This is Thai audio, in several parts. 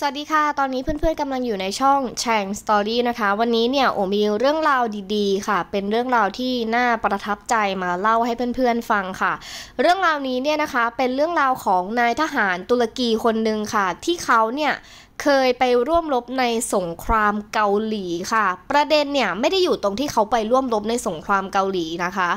สวัสดีค่ะตอนนี้เพื่อนๆกำลังอยู่ในช่องแชงสตอรี่นะคะวันนี้เนี่ยโอมีเรื่องราวดี ๆ ค่ะ เป็นเรื่องราวที่น่าประทับใจมาเล่าให้เพื่อนๆฟังค่ะ เรื่องราวนี้เนี่ยนะคะเป็นเรื่องราวของนายทหารตุรกีคนหนึ่งค่ะ ที่เขาเนี่ยเคยไปร่วมรบในสงครามเกาหลีค่ะ ประเด็นเนี่ยไม่ได้อยู่ตรงที่เขาไปร่วมรบในสงครามเกาหลีนะคะ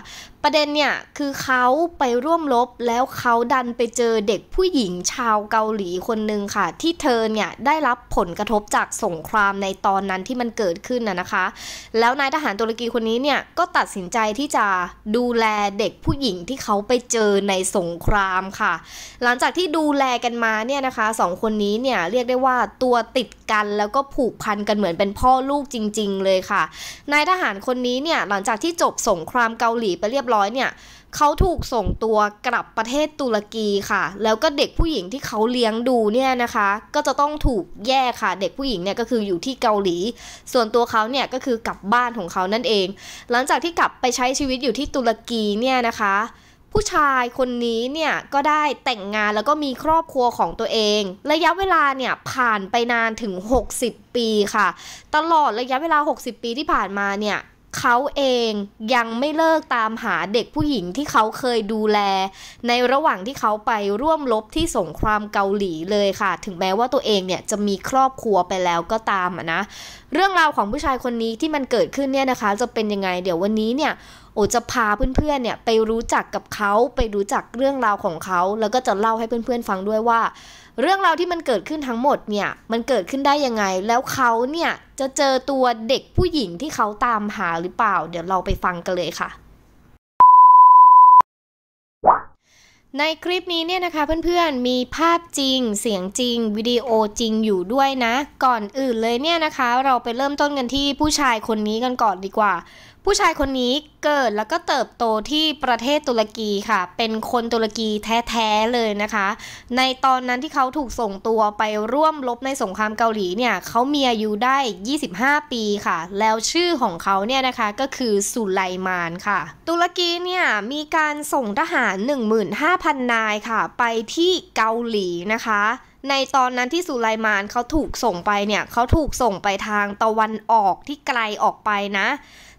ประเด็นเนี่ยคือเขาไปร่วมลบแล้วเขาดันไปเจอเด็กผู้หญิงชาวเกาหลีคนหนึ่งค่ะ ที่เธอเนี่ยได้รับผลกระทบจากสงครามในตอนนั้นที่มันเกิดขึ้นนะนะคะ แล้วนายทหารตุรกีคนนี้เนี่ยก็ตัดสินใจที่จะดูแลเด็กผู้หญิงที่เขาไปเจอในสงครามค่ะ หลังจากที่ดูแลกันมาเนี่ยนะคะสองคนนี้เนี่ยเรียกได้ว่าตัวติดกันแล้วก็ผูกพันกันเหมือนเป็นพ่อลูกจริงๆเลยค่ะ นายทหารคนนี้เนี่ยหลังจากที่จบสงครามเกาหลีไปเรียบร้อยเนี่ยเขาถูกส่งตัวกลับประเทศตุรกีค่ะ แล้วก็เด็กผู้หญิงที่เขาเลี้ยงดูเนี่ยนะคะ ก็จะต้องถูกแยกค่ะเด็กผู้หญิงเนี่ยก็คืออยู่ที่เกาหลี ส่วนตัวเขาเนี่ยก็คือกลับบ้านของเขานั่นเอง หลังจากที่กลับไปใช้ชีวิตอยู่ที่ตุรกีเนี่ยนะคะผู้ชายคนนี้เนี่ยก็ได้แต่งงานแล้วก็มีครอบครัวของตัวเอง ระยะเวลาเนี่ยผ่านไปนานถึง 60 ปีค่ะ ตลอดระยะเวลา 60 ปีที่ผ่านมาเนี่ย เขาเองยังไม่เลิกตามหาเด็กผู้หญิงที่เขาเคยดูแล ในระหว่างที่เขาไปร่วมรบที่สงครามเกาหลีเลยค่ะ ถึงแม้ว่าตัวเองเนี่ยจะมีครอบครัวไปแล้วก็ตามนะเรื่องราวของผู้ชายคนนี้ที่มันเกิดขึ้นเนี่ยนะคะ จะเป็นยังไงเดี๋ยววันนี้เนี่ยโอจะพาเพื่อน ๆ เนี่ยไปรู้จักกับเขาไปรู้จักเรื่องราวของเขา แล้วก็จะเล่าให้เพื่อนๆ ฟังด้วยว่า เรื่องราวที่มันเกิดขึ้นทั้งหมดเนี่ยมันเกิดขึ้นได้ยังไง แล้วเขาเนี่ย จะเจอตัวเด็กผู้หญิงที่เขาตามหาหรือเปล่า เดี๋ยวเราไปฟังกันเลยค่ะ ในคลิปนี้เนี่ยนะคะ เพื่อนๆ มีภาพจริง เสียงจริงวิดีโอจริงอยู่ด้วยนะ ก่อนอื่นเลยเนี่ยนะคะ เราไปเริ่มต้นกันที่ผู้ชายคนนี้กันก่อนดีกว่าผู้ชายคนนี้เกิดแล้วก็เติบโตที่ประเทศตุรกีค่ะ เป็นคนตุรกีแท้ๆ เลยนะคะ ในตอนนั้นที่เขาถูกส่งตัวไปร่วมรบในสงครามเกาหลีเนี่ย เขามีอายุได้25ปีค่ะ แล้วชื่อของเขาเนี่ยนะคะก็คือสุไลมานค่ะ ตุรกีเนี่ยมีการส่งทหาร15,000นายค่ะ ไปที่เกาหลีนะคะ ในตอนนั้นที่สุไลมานเขาถูกส่งไปเนี่ย เขาถูกส่งไปทางตะวันออกที่ไกลออกไปนะ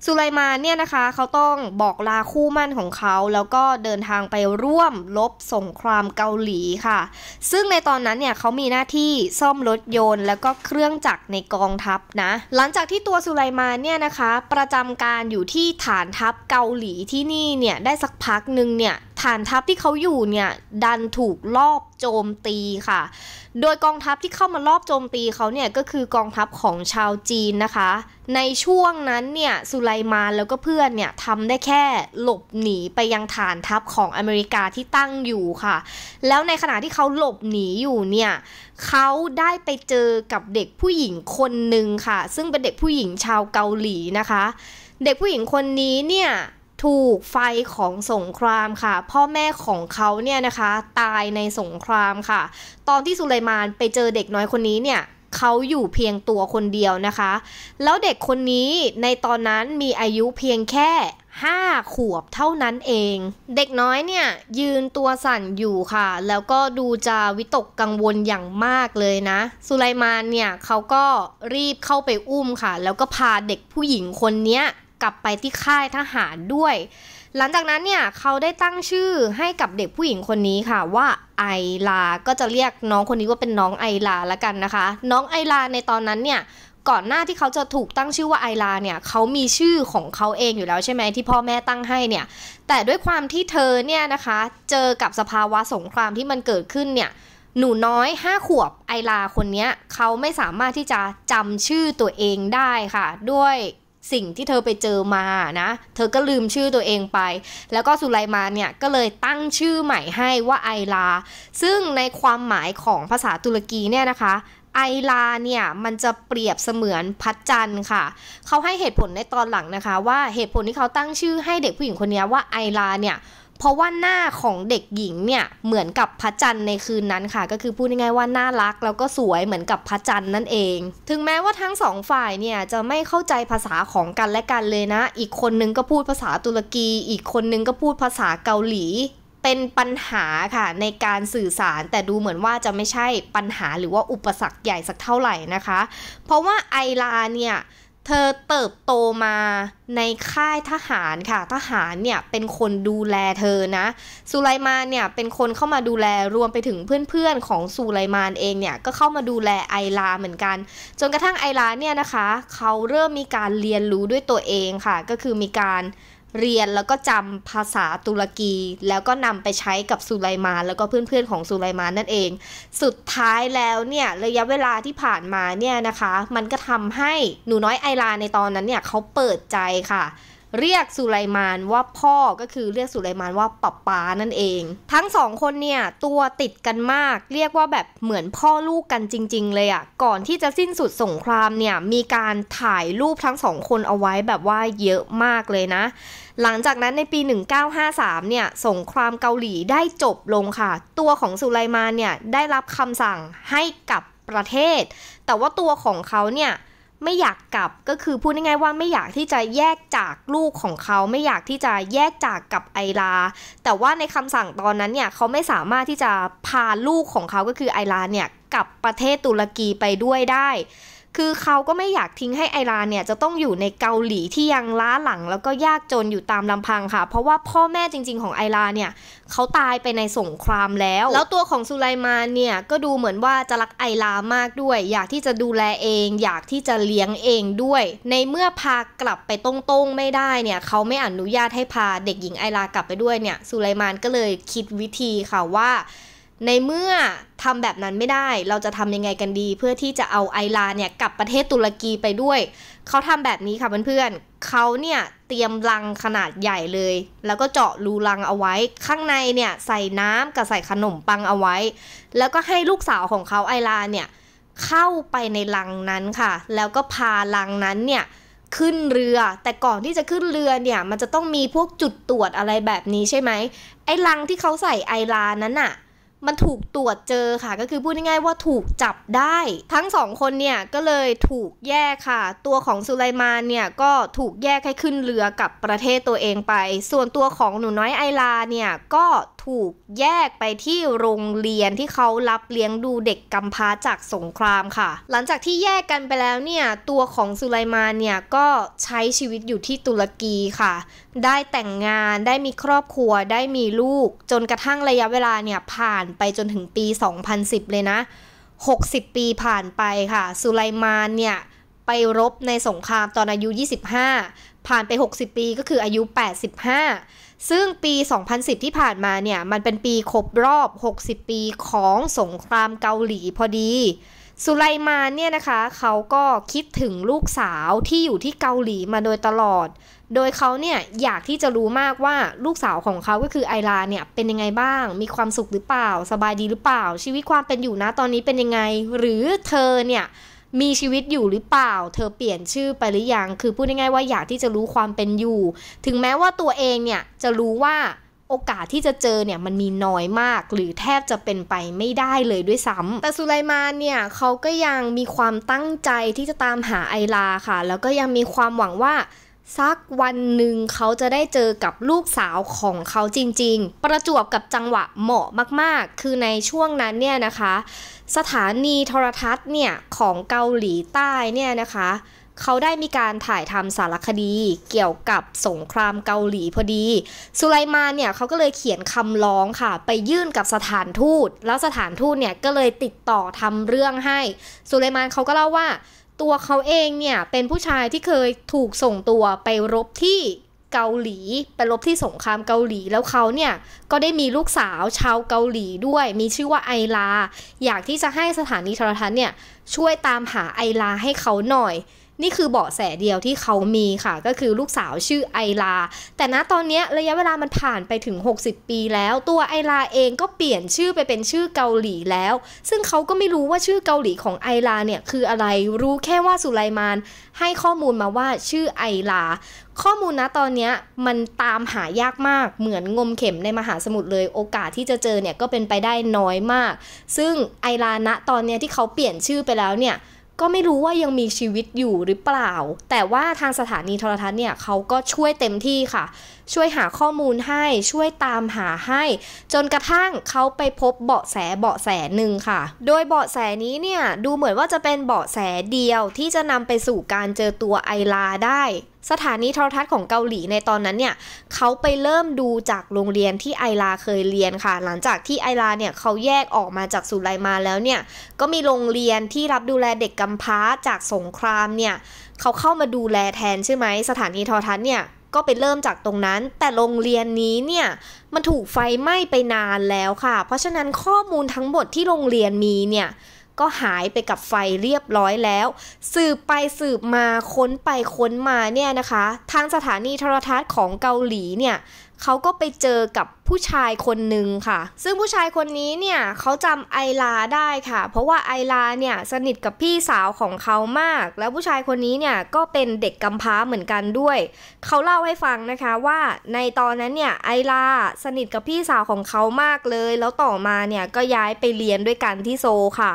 สุไลมานเนี่ยนะคะเขาต้องบอกลาคู่มั่นของเขาแล้วก็เดินทางไปร่วมลบสงครามเกาหลีค่ะ ซึ่งในตอนนั้นเนี่ยเขามีหน้าที่ซ่อมรถยนต์ แล้วก็เครื่องจักรในกองทัพนะหลังจากที่ตัวสุไลมานเนี่ยนะคะประจำการอยู่ที่ฐานทัพเกาหลีที่นี่เนี่ยได้สักพักหนึ่งเนี่ยฐานทัพที่เขาอยู่เนี่ยดันถูกลอบโจมตีค่ะโดยกองทัพที่เข้ามารอบโจมตี เขาเนี่ยก็คือกองทัพของชาวจีนนะคะ ในช่วงนั้นเนี่ยสุไลมานแล้วก็เพื่อนเนี่ยทำได้แค่หลบหนีไปยังฐานทัพของอเมริกาที่ตั้งอยู่ค่ะ แล้วในขณะที่เขาหลบหนีอยู่เนี่ยเขาได้ไปเจอกับเด็กผู้หญิงคนหนึ่งค่ะ ซึ่งเป็นเด็กผู้หญิงชาวเกาหลีนะคะ เด็กผู้หญิงคนนี้เนี่ยถูกไฟของสงครามค่ะ พ่อแม่ของเขาเนี่ยนะคะตายในสงครามค่ะ ตอนที่สุไลมานไปเจอเด็กน้อยคนนี้เนี่ยเขาอยู่เพียงตัวคนเดียวนะคะแล้วเด็กคนนี้ในตอนนั้นมีอายุเพียงแค่ห้าขวบเท่านั้นเอง เด็กน้อยเนี่ยยืนตัวสั่นอยู่ค่ะ แล้วก็ดูจะวิตกกังวลอย่างมากเลยนะสุไลมานเนี่ยเขาก็รีบเข้าไปอุ้มค่ะ แล้วก็พาเด็กผู้หญิงคนเนี้ยกลับไปที่ค่ายทหารด้วย หลังจากนั้นเนี่ยเขาได้ตั้งชื่อให้กับเด็กผู้หญิงคนนี้ค่ะว่าไอลาก็จะเรียกน้องคนนี้ว่าเป็นน้องไอลาละกันนะคะ น้องไอลาในตอนนั้นเนี่ยก่อนหน้าที่เขาจะถูกตั้งชื่อว่าไอลาเนี่ยเขามีชื่อของเขาเองอยู่แล้วใช่ไหมที่พ่อแม่ตั้งให้เนี่ยแต่ด้วยความที่เธอเนี่ยนะคะเจอกับสภาวะสงครามที่มันเกิดขึ้นเนี่ยหนูน้อย 5 ขวบไอลาคนนี้เขาไม่สามารถที่จะจำชื่อตัวเองได้ค่ะด้วยสิ่งที่เธอไปเจอมา นะ เธอก็ลืมชื่อตัวเองไป แล้วก็สุไลมานเนี่ยก็เลยตั้งชื่อใหม่ให้ว่าไอลาซึ่งในความหมายของภาษาตุรกีเนี่ยนะคะ ไอลาเนี่ยมันจะเปรียบเสมือนพัดจันทร์ค่ะ เขาให้เหตุผลในตอนหลังนะคะ ว่าเหตุผลที่เขาตั้งชื่อให้เด็กผู้หญิงคนนี้ว่าไอลาเนี่ยเพราะว่าหน้าของเด็กหญิงเนี่ย เหมือนกับพระจันทร์ในคืนนั้นค่ะ ก็คือพูดง่ายๆว่า น่ารักแล้วก็สวยเหมือนกับพระจันทร์นั่นเอง ถึงแม้ว่าทั้งสองฝ่ายเนี่ย จะไม่เข้าใจภาษาของกันและกันเลยนะ อีกคนนึงก็พูดภาษาตุรกี อีกคนนึงก็พูดภาษาเกาหลีเป็นปัญหาค่ะในการสื่อสารแต่ดูเหมือนว่าจะไม่ใช่ปัญหาหรือว่าอุปสรรคใหญ่สักเท่าไหร่นะคะ เพราะว่าไอลาเนี่ยเธอเติบโตมาในค่ายทหารค่ะ ทหารเนี่ยเป็นคนดูแลเธอนะ สุไลมานเนี่ยเป็นคนเข้ามาดูแล รวมไปถึงเพื่อนๆ ของสุไลมานเองเนี่ย ก็เข้ามาดูแลไอลาเหมือนกัน จนกระทั่งไอลาเนี่ยนะคะ เขาเริ่มมีการเรียนรู้ด้วยตัวเองค่ะ ก็คือมีการเรียนแล้วก็จำภาษาตุรกีแล้วก็นำไปใช้กับสุไลมาน แล้วก็เพื่อนๆ ของสุไลมานนั่นเอง สุดท้ายแล้วเนี่ย ระยะเวลาที่ผ่านมาเนี่ยนะคะ มันก็ทำให้หนูน้อยไอลาในตอนนั้นเนี่ยเขาเปิดใจค่ะเรียกสุไลมานว่าพ่อก็คือเรียกสุไลมานว่าปัป้านั่นเอง ทั้งสองคนเนี่ยตัวติดกันมากเรียกว่าแบบเหมือนพ่อลูกกันจริง ๆ เลยอะ่ะก่อนที่จะสิ้นสุดสงครามเนี่ยมีการถ่ายรูปทั้งสองคนเอาไว้แบบว่าเยอะมากเลยนะ หลังจากนั้นในปี 1953 เนี่ยสงครามเกาหลีได้จบลงค่ะ ตัวของสุไลมานเนี่ยได้รับคำสั่งให้กลับประเทศ แต่ว่าตัวของเขาเนี่ยไม่อยากกลับก็คือพูดง่ายๆว่าไม่อยากที่จะแยกจากลูกของเขา ไม่อยากที่จะแยกจากกับไอลาแต่ว่าในคำสั่งตอนนั้นเนี่ยเขาไม่สามารถที่จะพาลูกของเขาก็คือไอลาเนี่ยกลับประเทศตุรกีไปด้วยได้คือเขาก็ไม่อยากทิ้งให้ไอรานเนี่ยจะต้องอยู่ในเกาหลีที่ยังล้าหลังแล้วก็ยากจนอยู่ตามลำพังค่ะ เพราะว่าพ่อแม่จริงๆ ของไอรานเนี่ยเขาตายไปในสงครามแล้ว แล้วตัวของสุไลมานเนี่ย ก็ดูเหมือนว่าจะรักไอรามากด้วย อยากที่จะดูแลเองอยากที่จะเลี้ยงเองด้วย ในเมื่อพากลับไปตรงๆ ไม่ได้เนี่ยเขาไม่อนุญาตให้พาเด็กหญิงไอรากลับไปด้วยเนี่ยสุไลมานก็เลยคิดวิธีค่ะว่าในเมื่อทำแบบนั้นไม่ได้ เราจะทำยังไงกันดี เพื่อที่จะเอาไอลาเนี่ยกลับประเทศตุรกีไปด้วย เขาทำแบบนี้ค่ะเพื่อนๆเขาเนี่ย เตรียมลังขนาดใหญ่เลย แล้วก็เจาะรูลังเอาไว้ ข้างในเนี่ยใส่น้ำกับใส่ขนมปังเอาไว้ แล้วก็ให้ลูกสาวของเขาไอลาเนี่ยเข้าไปในลังนั้นค่ะ แล้วก็พาลังนั้นเนี่ยขึ้นเรือ แต่ก่อนที่จะขึ้นเรือเนี่ยมันจะต้องมีพวกจุดตรวจอะไรแบบนี้ใช่ไหม ไอ้ลังที่เขาใส่ไอลานั้นอะ่ะมันถูกตรวจเจอค่ะ ก็คือพูดง่ายๆว่าถูกจับได้ ทั้งสองคนเนี่ย ก็เลยถูกแยกค่ะ ตัวของสุไลมานเนี่ย ก็ถูกแยกให้ขึ้นเรือกับประเทศตัวเองไป ส่วนตัวของหนูน้อยไอลาเนี่ย ก็ถูกแยกไปที่โรงเรียนที่เขารับเลี้ยงดูเด็กกำพร้าจากสงครามค่ะ หลังจากที่แยกกันไปแล้วเนี่ย ตัวของสุไลมานเนี่ยก็ใช้ชีวิตอยู่ที่ตุรกีค่ะ ได้แต่งงานได้มีครอบครัวได้มีลูก จนกระทั่งระยะเวลาเนี่ย ผ่านไปจนถึงปี 2010 เลยนะ 60 ปีผ่านไปค่ะ สุไลมานเนี่ยไปรบในสงครามตอนอายุ 25 ผ่านไป 60 ปีก็คืออายุ 85 ซึ่งปี 2010 ที่ผ่านมาเนี่ย มันเป็นปีครบรอบ 60 ปีของสงครามเกาหลีพอดี สุไลมานเนี่ยนะคะ เขาก็คิดถึงลูกสาวที่อยู่ที่เกาหลีมาโดยตลอด โดยเขาเนี่ย อยากที่จะรู้มากว่าลูกสาวของเขาก็คือไอราเนี่ย เป็นยังไงบ้าง มีความสุขหรือเปล่า สบายดีหรือเปล่า ชีวิตความเป็นอยู่นะตอนนี้เป็นยังไงหรือเธอเนี่ยมีชีวิตอยู่หรือเปล่า เธอเปลี่ยนชื่อไปหรือยัง คือพูดง่ายๆว่าอยากที่จะรู้ความเป็นอยู่ ถึงแม้ว่าตัวเองเนี่ยจะรู้ว่าโอกาสที่จะเจอเนี่ยมันมีน้อยมาก หรือแทบจะเป็นไปไม่ได้เลยด้วยซ้ำแต่สุไลมานเนี่ยเขาก็ยังมีความตั้งใจที่จะตามหาไอลาค่ะ แล้วก็ยังมีความหวังว่าสักวันหนึ่งเขาจะได้เจอกับลูกสาวของเขาจริงๆ ประจวบกับจังหวะเหมาะมาก ๆ คือในช่วงนั้นเนี่ยนะคะ สถานีโทรทัศน์เนี่ย ของเกาหลีใต้เนี่ยนะคะ เขาได้มีการถ่ายทำสารคดีเกี่ยวกับสงครามเกาหลีพอดี สุไลมานเนี่ยเขาก็เลยเขียนคำร้องค่ะ ไปยื่นกับสถานทูต แล้วสถานทูตเนี่ย ก็เลยติดต่อทำเรื่องให้ สุไลมานเขาก็เล่าว่าตัวเขาเองเนี่ยเป็นผู้ชายที่เคยถูกส่งตัวไปรบที่เกาหลี ไปรบที่สงครามเกาหลีแล้วเขาเนี่ยก็ได้มีลูกสาวชาวเกาหลีด้วย มีชื่อว่าไอลา อยากที่จะให้สถานีโทรทัศน์เนี่ยช่วยตามหาไอลาให้เขาหน่อยนี่คือเบาะแสเดียวที่เขามีค่ะ ก็คือลูกสาวชื่อไอลาแต่ณตอนนี้ระยะเวลามันผ่านไปถึง 60 ปีแล้ว ตัวไอลาเองก็เปลี่ยนชื่อไปเป็นชื่อเกาหลีแล้ว ซึ่งเขาก็ไม่รู้ว่าชื่อเกาหลีของไอลาเนี่ยคืออะไรรู้แค่ว่าสุไลมานให้ข้อมูลมาว่าชื่อไอลาข้อมูลนะตอนนี้มันตามหายากมากเหมือนงมเข็มในมหาสมุทรเลย โอกาสที่จะเจอเนี่ยก็เป็นไปได้น้อยมาก ซึ่งไอลาณตอนนี้ที่เขาเปลี่ยนชื่อไปแล้วเนี่ยก็ไม่รู้ว่ายังมีชีวิตอยู่หรือเปล่า แต่ว่าทางสถานีโทรทัศน์เนี่ยเขาก็ช่วยเต็มที่ค่ะ ช่วยหาข้อมูลให้ ช่วยตามหาให้ จนกระทั่งเขาไปพบเบาะแส เบาะแสหนึ่งค่ะ โดยเบาะแสนี้เนี่ย ดูเหมือนว่าจะเป็นเบาะแสเดียวที่จะนำไปสู่การเจอตัวไอลาได้สถานีโทรทัศน์ของเกาหลีในตอนนั้นเนี่ยเขาไปเริ่มดูจากโรงเรียนที่ไอลาเคยเรียนค่ะ หลังจากที่ไอลาเนี่ยเขาแยกออกมาจากสุไลมาแล้วเนี่ย ก็มีโรงเรียนที่รับดูแลเด็กกำพร้าจากสงครามเนี่ยเขาเข้ามาดูแลแทนใช่ไหมสถานีโทรทัศน์เนี่ยก็ไปเริ่มจากตรงนั้น แต่โรงเรียนนี้เนี่ยมันถูกไฟไหม้ไปนานแล้วค่ะ เพราะฉะนั้นข้อมูลทั้งหมดที่โรงเรียนมีเนี่ยก็หายไปกับไฟเรียบร้อยแล้ว สืบไปสืบมาค้นไปค้นมาเนี่ยนะคะ ทางสถานีโทรทัศน์ของเกาหลีเนี่ยเขาก็ไปเจอกับผู้ชายคนหนึ่งค่ะ ซึ่งผู้ชายคนนี้เนี่ยเขาจำไอลาได้ค่ะ เพราะว่าไอลาเนี่ยสนิทกับพี่สาวของเขามาก แล้วผู้ชายคนนี้เนี่ยก็เป็นเด็กกำพร้าเหมือนกันด้วย เขาเล่าให้ฟังนะคะว่าในตอนนั้นเนี่ยไอลาสนิทกับพี่สาวของเขามากเลย แล้วต่อมาเนี่ยก็ย้ายไปเรียนด้วยกันที่โซค่ะ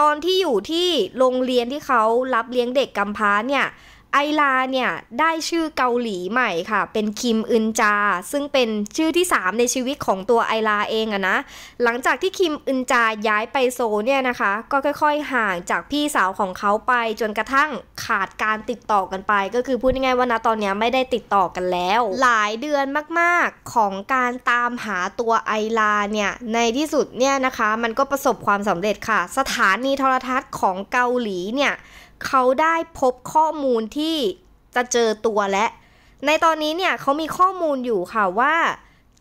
ตอนที่อยู่ที่โรงเรียนที่เขารับเลี้ยงเด็กกำพร้าเนี่ยไอลาเนี่ยได้ชื่อเกาหลีใหม่ค่ะ เป็นคิมอึนจาซึ่งเป็นชื่อที่ 3 ในชีวิตของตัวไอลาเองอะนะ หลังจากที่คิมอึนจาย้ายไปโซเนี่ยนะคะ ก็ค่อย ๆห่างจากพี่สาวของเขาไปจนกระทั่งขาดการติดต่อกันไป ก็คือพูดง่ายๆว่านะตอนนี้ไม่ได้ติดต่อกันแล้ว หลายเดือนมากๆของการตามหาตัวไอลาเนี่ยในที่สุดเนี่ยนะคะ มันก็ประสบความสำเร็จค่ะ สถานีโทรทัศน์ของเกาหลีเนี่ยเขาได้พบข้อมูลที่จะเจอตัวและ ในตอนนี้เนี่ยเขามีข้อมูลอยู่ค่ะว่า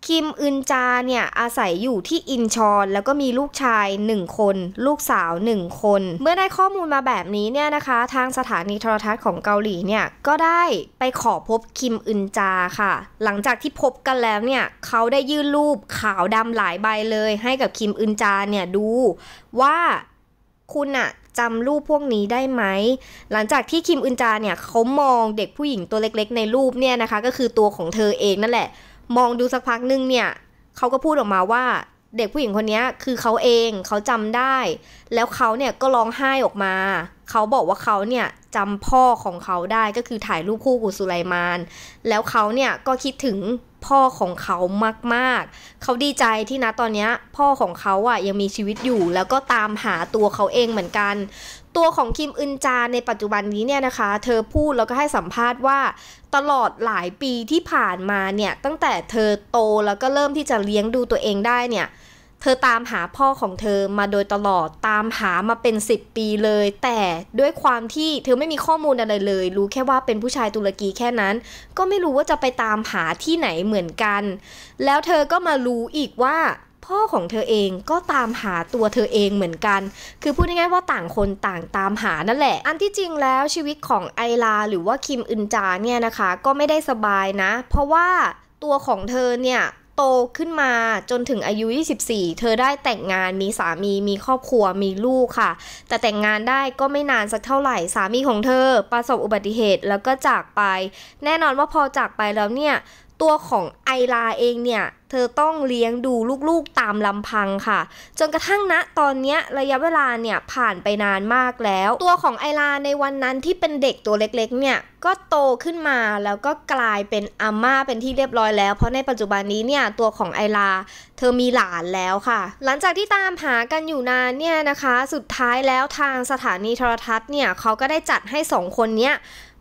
คิมอึนจาเนี่ย อาศัยอยู่ที่อินชอนแล้วก็มีลูกชาย1คน ลูกสาว 1 คน เมื่อได้ข้อมูลมาแบบนี้เนี่ยนะคะ ทางสถานีโทรทัศน์ของเกาหลีเนี่ยก็ได้ไปขอพบคิมอึนจาค่ะ หลังจากที่พบกันแล้วเนี่ยเขาได้ยื่นรูปขาวดำหลายใบเลยให้กับคิมอึนจาเนี่ยดูว่าคุณอะจำรูปพวกนี้ได้ไหม หลังจากที่คิมอึนจาเนี่ยเขามองเด็กผู้หญิงตัวเล็ก ๆ ในรูปเนี่ยนะคะก็คือตัวของเธอเองนั่นแหละ มองดูสักพักนึงเนี่ยเขาก็พูดออกมาว่าเด็กผู้หญิงคนนี้คือเขาเองเขาจำได้ แล้วเขาเนี่ยก็ร้องไห้ออกมาเขาบอกว่าเขาเนี่ยจำพ่อของเขาได้ก็คือถ่ายรูปคู่กุสุไลมาน แล้วเขาเนี่ยก็คิดถึงพ่อของเขามาก ๆ เขาดีใจที่นะตอนนี้พ่อของเขาอ่ะยังมีชีวิตอยู่แล้วก็ตามหาตัวเขาเองเหมือนกัน ตัวของคิมอึนจาในปัจจุบันนี้เนี่ยนะคะ เธอพูดแล้วก็ให้สัมภาษณ์ว่า ตลอดหลายปีที่ผ่านมาเนี่ยตั้งแต่เธอโตแล้วก็เริ่มที่จะเลี้ยงดูตัวเองได้เนี่ยเธอตามหาพ่อของเธอมาโดยตลอดตามหามาเป็น 10 ปีเลย แต่ด้วยความที่เธอไม่มีข้อมูลอะไรเลย รู้แค่ว่าเป็นผู้ชายตุรกีแค่นั้น ก็ไม่รู้ว่าจะไปตามหาที่ไหนเหมือนกัน แล้วเธอก็มารู้อีกว่า พ่อของเธอเองก็ตามหาตัวเธอเองเหมือนกัน คือพูดง่ายๆว่าต่างคนต่างตามหานั่นแหละ อันที่จริงแล้วชีวิตของไอลาหรือว่าคิมอึนจาเนี่ยนะคะ ก็ไม่ได้สบายนะ เพราะว่าตัวของเธอเนี่ยโตขึ้นมาจนถึงอายุ 24 เธอได้แต่งงาน มีสามี มีครอบครัว มีลูกค่ะ แต่แต่งงานได้ก็ไม่นานสักเท่าไหร่ สามีของเธอ ประสบอุบัติเหตุแล้วก็จากไป แน่นอนว่าพอจากไปแล้วเนี่ยตัวของไอลาเองเนี่ยเธอต้องเลี้ยงดูลูกๆตามลำพังค่ะจนกระทั่งณตอนนี้ระยะเวลาเนี่ยผ่านไปนานมากแล้ว ตัวของไอลาในวันนั้นที่เป็นเด็กตัวเล็กๆเนี่ยก็โตขึ้นมาแล้วก็กลายเป็นอาม่าเป็นที่เรียบร้อยแล้ว เพราะในปัจจุบันนี้เนี่ยตัวของไอลาเธอมีหลานแล้วค่ะ หลังจากที่ตามหากันอยู่นานเนี่ยนะคะสุดท้ายแล้วทางสถานีโทรทัศน์เนี่ยเขาก็ได้จัดให้สองคนเนี้ย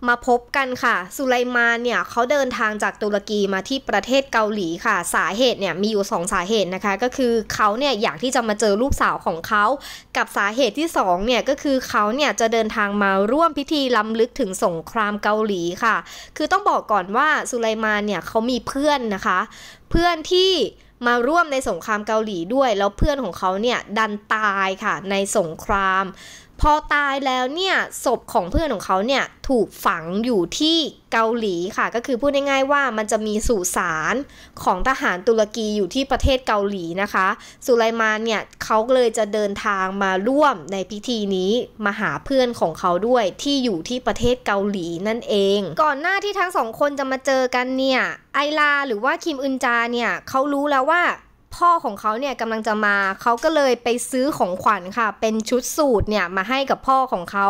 มาพบกันค่ะ สุไลมานเนี่ยเขาเดินทางจากตุรกีมาที่ประเทศเกาหลีค่ะ สาเหตุ เนี่ย มีอยู่2สาเหตุนะคะ ก็คือเขาเนี่ย อยากที่จะมาเจอลูกสาวของเขากับสาเหตุที่2เนี่ย ก็คือเขาเนี่ย จะเดินทางมาร่วมพิธีล้ำลึกถึงสงครามเกาหลีค่ะ คือต้องบอกก่อนว่าสุไลมานเนี่ยเขามีเพื่อนนะคะ เพื่อนที่มาร่วมในสงครามเกาหลีด้วย แล้วเพื่อนของเขาเนี่ย ดันตายค่ะในสงครามพอตายแล้วเนี่ยศพของเพื่อนของเขาเนี่ยถูกฝังอยู่ที่เกาหลีค่ะ ก็คือพูดง่ายๆว่ามันจะมีสุสานของทหารตุรกีอยู่ที่ประเทศเกาหลีนะคะ สุไลมานเนี่ยเขาเลยจะเดินทางมาร่วมในพิธีนี้ มาหาเพื่อนของเขาด้วยที่อยู่ที่ประเทศเกาหลีนั่นเอง ก่อนหน้าที่ทั้งสองคนจะมาเจอกันเนี่ย ไอลาหรือว่าคิมอึนจาเนี่ยเขารู้แล้วว่าพ่อของเขาเนี่ยกำลังจะมา เขาก็เลยไปซื้อของขวัญค่ะ เป็นชุดสูตรเนี่ยมาให้กับพ่อของเขา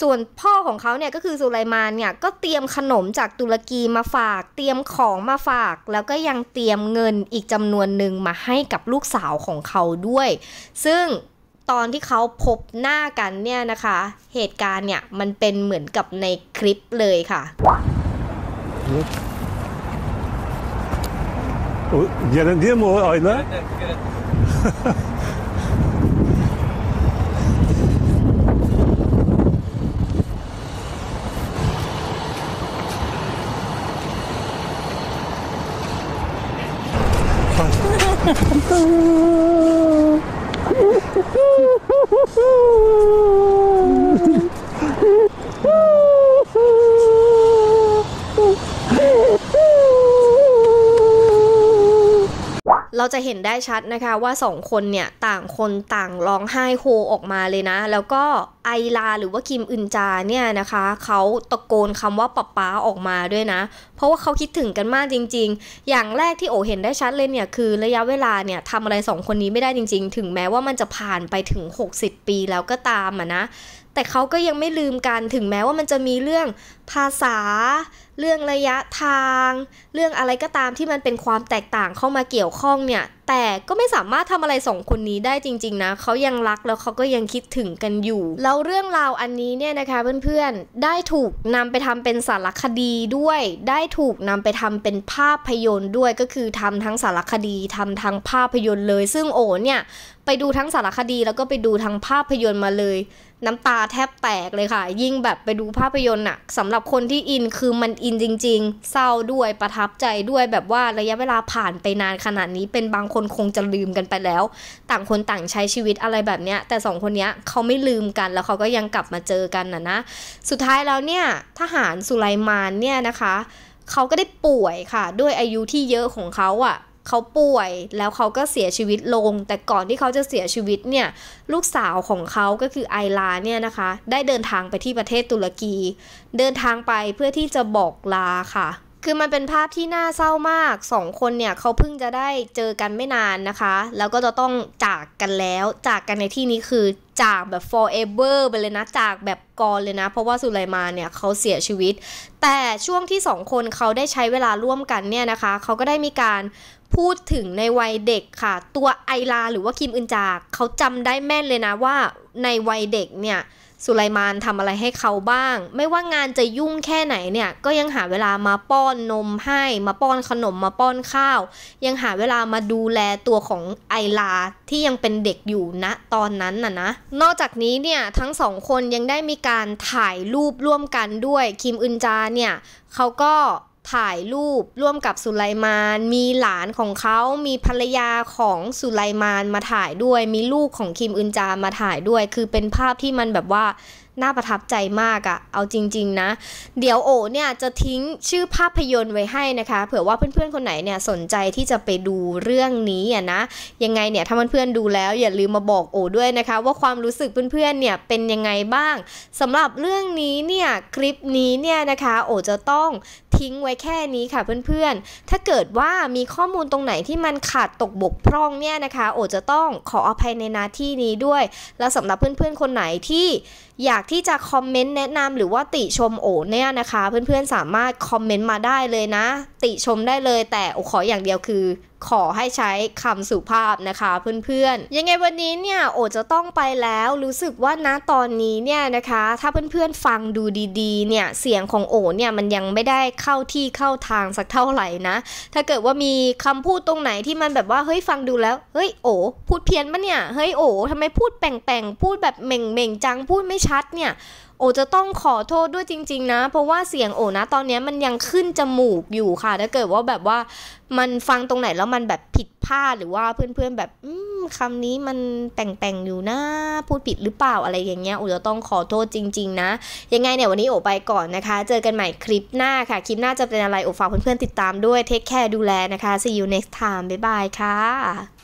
ส่วนพ่อของเขาเนี่ยก็คือสุไลมานเนี่ยก็เตรียมขนมจากตุรกีมาฝาก เตรียมของมาฝาก แล้วก็ยังเตรียมเงินอีกจำนวนหนึ่งมาให้กับลูกสาวของเขาด้วย ซึ่งตอนที่เขาพบหน้ากันเนี่ยนะคะ เหตุการณ์เนี่ยมันเป็นเหมือนกับในคลิปเลยค่ะ O, gelen değil mi o ayna? Evet, evet. ราจะเห็นได้ชัดนะคะว่าสองคนเนี่ยต่างคนต่างร้องไห้โฮออกมาเลยนะแล้วก็ไอลา หรือว่าคิมอึนจาเนี่ยนะคะเขาตะโกนคำว่าป๊าป๊าออกมาด้วยนะ เพราะว่าเขาคิดถึงกันมากจริง ๆ อย่างแรกที่โอเห็นได้ชัดเลยเนี่ยคือระยะเวลาเนี่ยทำอะไรสองคนนี้ไม่ได้จริงๆ ถึงแม้ว่ามันจะผ่านไปถึง 60 ปีแล้วก็ตามอ่ะนะแต่เขาก็ยังไม่ลืมกันถึงแม้ว่ามันจะมีเรื่องภาษาเรื่องระยะทาง เรื่องอะไรก็ตามที่มันเป็นความแตกต่างเข้ามาเกี่ยวข้องเนี่ย แต่ก็ไม่สามารถทำอะไรสองคนนี้ได้จริง ๆ นะ เขายังรักแล้วเขาก็ยังคิดถึงกันอยู่ แล้วเรื่องราวอันนี้เนี่ยนะคะ เพื่อนๆได้ถูกนำไปทำเป็นสารคดีด้วยได้ถูกนำไปทำเป็นภาพยนตร์ด้วยก็คือทำทั้งสารคดีทำทั้งภาพยนตร์เลย ซึ่งโอเนี่ยไปดูทั้งสารคดีแล้วก็ไปดูทั้งภาพยนตร์มาเลยน้ำตาแทบแตกเลยค่ะ ยิ่งแบบไปดูภาพยนตร์อะสำหรับคนที่อินคือมันอินจริง ๆเศร้าด้วยประทับใจด้วยแบบว่าระยะเวลาผ่านไปนานขนาดนี้ เป็นบางคนคงจะลืมกันไปแล้ว ต่างคนต่างใช้ชีวิตอะไรแบบเนี้ย แต่สองคนเนี้ยเขาไม่ลืมกันแล้วเขาก็ยังกลับมาเจอกันนะนะสุดท้ายแล้วเนี่ยทหารสุไลมานเนี่ยนะคะ เขาก็ได้ป่วยค่ะด้วยอายุที่เยอะของเขาอะ่ะเขาป่วยแล้วเขาก็เสียชีวิตลง แต่ก่อนที่เขาจะเสียชีวิตเนี่ย ลูกสาวของเขาก็คือไอลาเนี่ยนะคะ ได้เดินทางไปที่ประเทศตุรกี เดินทางไปเพื่อที่จะบอกลาค่ะคือมันเป็นภาพที่น่าเศร้ามาก สองคนเนี่ย เขาเพิ่งจะได้เจอกันไม่นานนะคะ แล้วก็จะต้องจากกันแล้ว จากกันในที่นี้คือจากแบบ forever ไปเลยนะ จากแบบกอนเลยนะ เพราะว่าสุไลมาเนี่ยเขาเสียชีวิต แต่ช่วงที่สองคนเขาได้ใช้เวลาร่วมกันเนี่ยนะคะ เขาก็ได้มีการพูดถึงในวัยเด็กค่ะ ตัวไอลาหรือว่าคิมอึนจาก เขาจำได้แม่นเลยนะว่าในวัยเด็กเนี่ยสุไลมานทำอะไรให้เขาบ้าง ไม่ว่างานจะยุ่งแค่ไหนเนี่ยก็ยังหาเวลามาป้อนนมให้ มาป้อนขนมมาป้อนข้าว ยังหาเวลามาดูแลตัวของไอลาที่ยังเป็นเด็กอยู่ณนะตอนนั้นน่ะนะ นอกจากนี้เนี่ย ทั้งสองคนยังได้มีการถ่ายรูปร่วมกันด้วย คิมอึนจาเนี่ยเขาก็ถ่ายรูปร่วมกับสุไลมาน มีหลานของเขา มีภรรยาของสุไลมานมาถ่ายด้วย มีลูกของคิมอึนจามาถ่ายด้วย คือเป็นภาพที่มันแบบว่าน่าประทับใจมากอะเอาจริง ๆนะ เดี๋ยวโอเนี่ยจะทิ้งชื่อภาพยนตร์ไว้ให้นะคะ เผื่อว่าเพื่อนๆ คนไหนเนี่ยสนใจที่จะไปดูเรื่องนี้อ่ะนะ ยังไงเนี่ยถ้าเพื่อนๆดูแล้วอย่าลืมมาบอกโอด้วยนะคะ ว่าความรู้สึกเพื่อนๆเนี่ยเป็นยังไงบ้าง สำหรับเรื่องนี้เนี่ยคลิปนี้เนี่ยนะคะ โอจะต้องทิ้งไว้แค่นี้ค่ะเพื่อนๆ ถ้าเกิดว่ามีข้อมูลตรงไหนที่มันขาดตกบกพร่องเนี่ยนะคะ โอจะต้องขออภัยในนาที่นี้ด้วย แล้วสำหรับเพื่อนๆคนไหนที่อยากที่จะคอมเมนต์แนะนำหรือว่าติชมโอเนี่ยนะคะ เพื่อนๆสามารถคอมเมนต์มาได้เลยนะ ติชมได้เลยแต่ขออย่างเดียวคือขอให้ใช้คำสุภาพนะคะ เพื่อน ๆ ยังไงวันนี้เนี่ยโอจะต้องไปแล้วรู้สึกว่านะตอนนี้เนี่ยนะคะ ถ้าเพื่อนๆฟังดูดี ๆ เนี่ย เสียงของโอเนี่ยมันยังไม่ได้เข้าที่เข้าทางสักเท่าไหร่นะถ้าเกิดว่ามีคำพูดตรงไหนที่มันแบบว่าเฮ้ยฟังดูแล้วเฮ้ยโอพูดเพี้ยนปะเนี่ยเฮ้ยโอทำไมพูดแป่งๆ พูดแบบเหม่งๆจังพูดไม่ชัดเนี่ยโอจะต้องขอโทษด้วยจริง ๆนะ เพราะว่าเสียงโอนะตอนนี้มันยังขึ้นจมูกอยู่ค่ะถ้าเกิดว่าแบบว่ามันฟังตรงไหนแล้วมันแบบผิดพลาดหรือว่าเพื่อนๆแบบคำนี้มันแต่งๆอยู่นะพูดผิดหรือเปล่าอะไรอย่างเงี้ยโอจะต้องขอโทษจริง ๆ นะยังไงเนี่ยวันนี้โอไปก่อนนะคะ เจอกันใหม่คลิปหน้าค่ะคลิปหน้าจะเป็นอะไรโอฝากเพื่อนๆติดตามด้วย เทคแคร์ดูแลนะคะ see you next time บ๊ายบายค่ะ